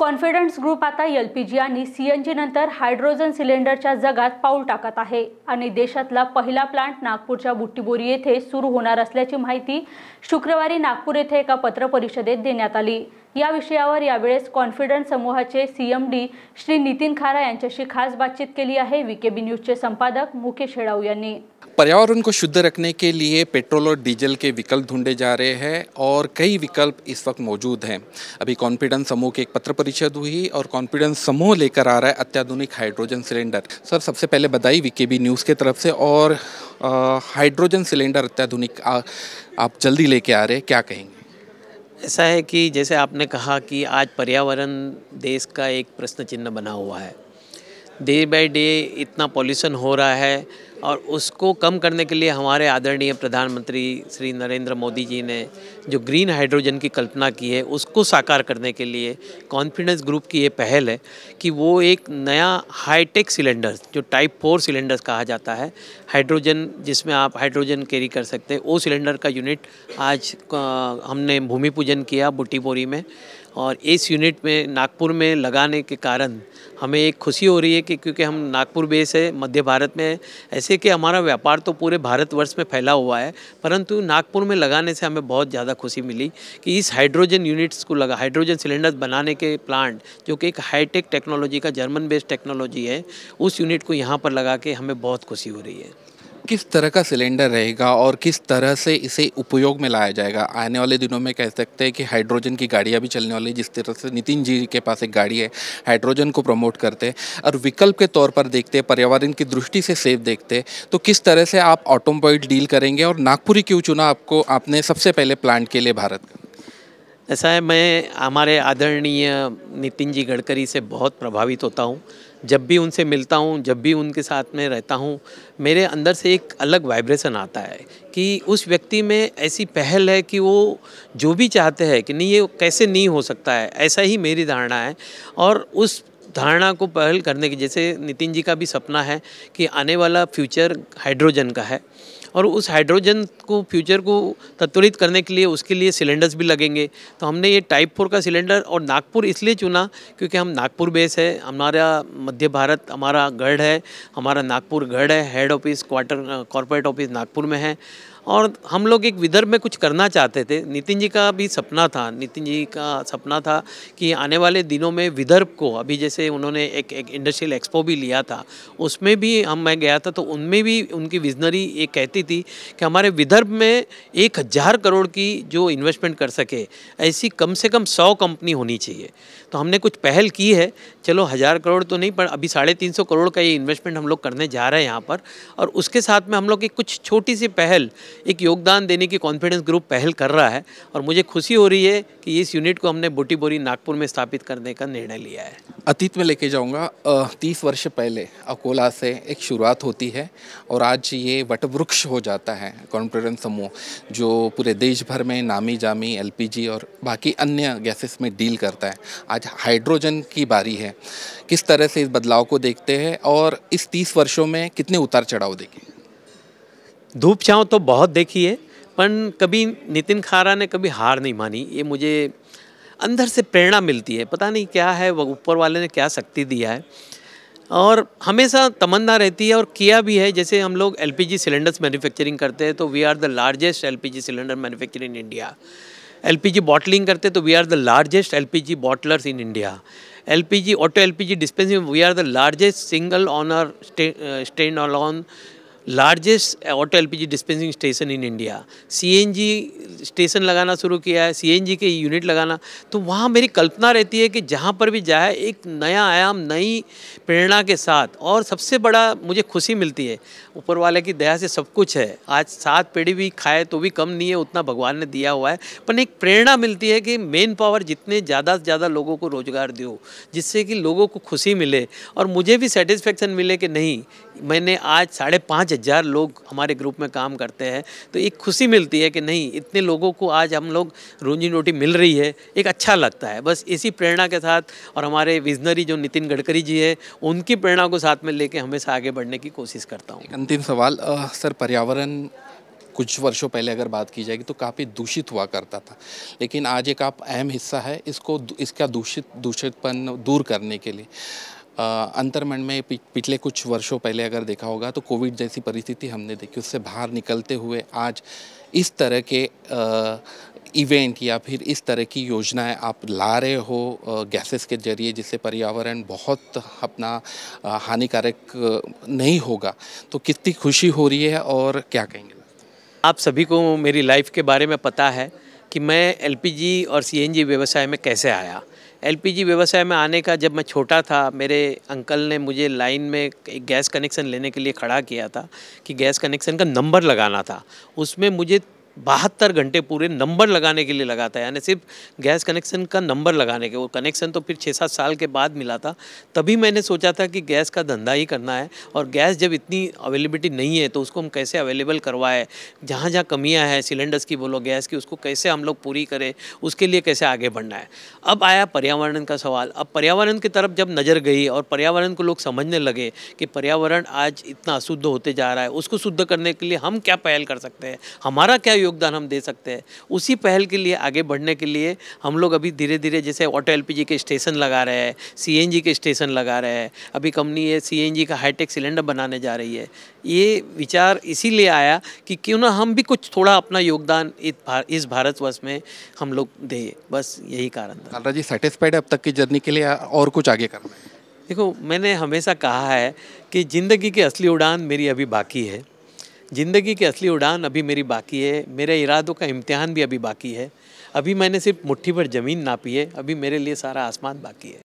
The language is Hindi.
कॉन्फिडन्स ग्रुप आता एल पी जी आणि सी एन जी नंतर हायड्रोजन सिलेंडरच्या जगात पाऊल टाकत आहे आणि देशातला पहिला प्लांट नागपूरच्या बुट्टीबोरी येथे सुरू होणार असल्याची माहिती शुक्रवारी नागपूर येथे एका पत्रपरिषदेत देण्यात आली या विषयावर यावेळेस कॉन्फिडन्स समूहाचे सीएम डी श्री नितीन खारा यांच्याशी खास बातचीत केली आहे वीकेबी न्यूजचे संपादक मुकेश हेडाऊ यांनी पर्यावरण को शुद्ध रखने के लिए पेट्रोल और डीजल के विकल्प ढूंढे जा रहे हैं और कई विकल्प इस वक्त मौजूद हैं अभी कॉन्फिडेंस समूह की एक पत्र परिषद हुई और कॉन्फिडेंस समूह लेकर आ रहा है अत्याधुनिक हाइड्रोजन सिलेंडर सर सबसे पहले बधाई बी न्यूज़ के तरफ से और हाइड्रोजन सिलेंडर अत्याधुनिक आप जल्दी लेके आ रहे हैं क्या कहेंगे ऐसा है कि जैसे आपने कहा कि आज पर्यावरण देश का एक प्रश्न चिन्ह बना हुआ है डे बाय डे इतना पॉल्यूशन हो रहा है और उसको कम करने के लिए हमारे आदरणीय प्रधानमंत्री श्री नरेंद्र मोदी जी ने जो ग्रीन हाइड्रोजन की कल्पना की है उसको साकार करने के लिए कॉन्फिडेंस ग्रुप की ये पहल है कि वो एक नया हाईटेक सिलेंडर जो टाइप फोर सिलेंडर्स कहा जाता है हाइड्रोजन जिसमें आप हाइड्रोजन कैरी कर सकते हैं वो सिलेंडर का यूनिट आज हमने भूमि पूजन किया बुटीपोरी में और इस यूनिट में नागपुर में लगाने के कारण हमें एक खुशी हो रही है कि क्योंकि हम नागपुर बेस है मध्य भारत में ऐसे कि हमारा व्यापार तो पूरे भारतवर्ष में फैला हुआ है परंतु नागपुर में लगाने से हमें बहुत ज़्यादा खुशी मिली कि इस हाइड्रोजन यूनिट्स को लगा हाइड्रोजन सिलेंडर बनाने के प्लांट जो कि एक हाईटेक टेक्नोलॉजी का जर्मन बेस्ड टेक्नोलॉजी है उस यूनिट को यहाँ पर लगा के हमें बहुत खुशी हो रही है किस तरह का सिलेंडर रहेगा और किस तरह से इसे उपयोग में लाया जाएगा आने वाले दिनों में कह सकते हैं कि हाइड्रोजन की गाड़ियाँ भी चलने वाली जिस तरह से नितिन जी के पास एक गाड़ी है हाइड्रोजन को प्रमोट करते हैं और विकल्प के तौर पर देखते हैं पर्यावरण की दृष्टि से सेफ देखते हैं तो किस तरह से आप ऑटोमोबाइल डील करेंगे और नागपुरी क्यों चुना आपको आपने सबसे पहले प्लांट के लिए भारत का ऐसा है मैं हमारे आदरणीय नितिन जी गडकरी से बहुत प्रभावित होता हूँ जब भी उनसे मिलता हूँ जब भी उनके साथ में रहता हूँ मेरे अंदर से एक अलग वाइब्रेशन आता है कि उस व्यक्ति में ऐसी पहल है कि वो जो भी चाहते हैं कि नहीं ये कैसे नहीं हो सकता है ऐसा ही मेरी धारणा है और उस धारणा को पहल करने की जैसे नितिन जी का भी सपना है कि आने वाला फ्यूचर हाइड्रोजन का है और उस हाइड्रोजन को फ्यूचर को तत्वरित करने के लिए उसके लिए सिलेंडर्स भी लगेंगे तो हमने ये टाइप फोर का सिलेंडर और नागपुर इसलिए चुना क्योंकि हम नागपुर बेस है हमारा मध्य भारत हमारा गढ़ है हमारा नागपुर गढ़ है head office quarter corporate office Nagpur में है और हम लोग एक विदर्भ में कुछ करना चाहते थे नितिन जी का भी सपना था नितिन जी का सपना था कि आने वाले दिनों में विदर्भ को अभी जैसे उन्होंने एक एक इंडस्ट्रियल एक्सपो भी लिया था उसमें भी हम मैं गया था तो उनमें भी उनकी विजनरी ये कहती थी कि हमारे विदर्भ में एक हज़ार करोड़ की जो इन्वेस्टमेंट कर सके ऐसी कम से कम सौ कंपनी होनी चाहिए तो हमने कुछ पहल की है चलो हज़ार करोड़ तो नहीं पर अभी साढ़े तीन सौ करोड़ का ये इन्वेस्टमेंट हम लोग करने जा रहे हैं यहाँ पर और उसके साथ में हम लोग एक कुछ छोटी सी पहल एक योगदान देने की कॉन्फिडेंस ग्रुप पहल कर रहा है और मुझे खुशी हो रही है कि इस यूनिट को हमने बोटी बोरी नागपुर में स्थापित करने का निर्णय लिया है अतीत में लेके जाऊँगा तीस वर्ष पहले अकोला से एक शुरुआत होती है और आज ये वटवृक्ष हो जाता है कॉन्फिडेंस समूह जो पूरे देश भर में नामी जामी एल और बाकी अन्य गैसेस में डील करता है आज हाइड्रोजन की बारी है किस तरह से इस बदलाव को देखते हैं और इस तीस वर्षों में कितने उतार चढ़ाव देखें धूप छाँव तो बहुत देखी है पर कभी नितिन खारा ने कभी हार नहीं मानी ये मुझे अंदर से प्रेरणा मिलती है पता नहीं क्या है वह ऊपर वाले ने क्या शक्ति दिया है और हमेशा तमन्ना रहती है और किया भी है जैसे हम लोग जी सिलेंडर्स मैन्युफैक्चरिंग करते हैं तो we are the largest G cylinder manufacturer in India G bottling करते हैं तो we are the largest G bottlers in India G auto G dispensing we are the largest single owner stand on largest auto LPG dispensing station in India CNG station लगाना शुरू किया है सीएनजी के यूनिट लगाना तो वहाँ मेरी कल्पना रहती है कि जहाँ पर भी जाए एक नया आयाम नई प्रेरणा के साथ और सबसे बड़ा मुझे खुशी मिलती है ऊपर वाले की दया से सब कुछ है आज सात पेड़ी भी खाए तो भी कम नहीं है उतना भगवान ने दिया हुआ है पर एक प्रेरणा मिलती है कि मेन पावर जितने ज़्यादा से ज़्यादा लोगों को रोज़गार दो जिससे कि लोगों को खुशी मिले और मुझे भी सेटिस्फेक्शन मिले कि नहीं मैंने आज साढ़े पाँच हज़ार लोग हमारे ग्रुप में काम करते हैं तो एक खुशी मिलती है कि नहीं इतने लोगों को आज हम लोग रोजी रोटी मिल रही है एक अच्छा लगता है बस इसी प्रेरणा के साथ और हमारे विजनरी जो नितिन गडकरी जी है उनकी प्रेरणा को साथ में लेके हमेशा आगे बढ़ने की कोशिश करता हूँ अंतिम सवाल आ, सर पर्यावरण कुछ वर्षों पहले अगर बात की जाएगी तो काफ़ी दूषित हुआ करता था लेकिन आज एक आप अहम हिस्सा है इसको इसका दूषित दूषितपन दूर करने के लिए अंतरमंड में पिछले कुछ वर्षों पहले अगर देखा होगा तो कोविड जैसी परिस्थिति हमने देखी उससे बाहर निकलते हुए आज इस तरह के इवेंट या फिर इस तरह की योजनाएं आप ला रहे हो गैसेस के जरिए जिससे पर्यावरण बहुत अपना हानिकारक नहीं होगा तो कितनी खुशी हो रही है और क्या कहेंगे आप सभी को मेरी लाइफ के बारे में पता है कि मैं एलपीजी और सीएनजी व्यवसाय में कैसे आया एलपीजी व्यवसाय में आने का जब मैं छोटा था मेरे अंकल ने मुझे लाइन में एक गैस कनेक्शन लेने के लिए खड़ा किया था कि गैस कनेक्शन का नंबर लगाना था उसमें मुझे बहत्तर घंटे पूरे नंबर लगाने के लिए लगा था यानी सिर्फ गैस कनेक्शन का नंबर लगाने के वो कनेक्शन तो फिर छः सात साल के बाद मिला था तभी मैंने सोचा था कि गैस का धंधा ही करना है और गैस जब इतनी अवेलेबिलिटी नहीं है तो उसको हम कैसे अवेलेबल करवाएं जहाँ जहाँ कमियाँ हैं सिलेंडर्स की बोलो गैस की उसको कैसे हम लोग पूरी करें उसके लिए कैसे आगे बढ़ना है अब आया पर्यावरण का सवाल अब पर्यावरण की तरफ जब नज़र गई और पर्यावरण को लोग समझने लगे कि पर्यावरण आज इतना अशुद्ध होते जा रहा है उसको शुद्ध करने के लिए हम क्या पहल कर सकते हैं हमारा क्या योगदान हम दे सकते हैं उसी पहल के लिए आगे बढ़ने के लिए हम लोग अभी धीरे धीरे जैसे ऑटो एल के स्टेशन लगा रहे हैं सी के स्टेशन लगा रहे हैं अभी कंपनी ये सी का हाईटेक सिलेंडर बनाने जा रही है ये विचार इसीलिए आया कि क्यों ना हम भी कुछ थोड़ा अपना योगदान इस भारतवर्ष में हम लोग दें बस यही कारण था कालरा जी सेटिस्फाइड है अब तक की जर्नी के लिए और कुछ आगे करना है देखो मैंने हमेशा कहा है कि ज़िंदगी की असली उड़ान मेरी अभी बाकी है ज़िंदगी की असली उड़ान अभी मेरी बाकी है मेरे इरादों का इम्तिहान भी अभी बाकी है अभी मैंने सिर्फ मुट्ठी भर ज़मीन नापी है अभी मेरे लिए सारा आसमान बाकी है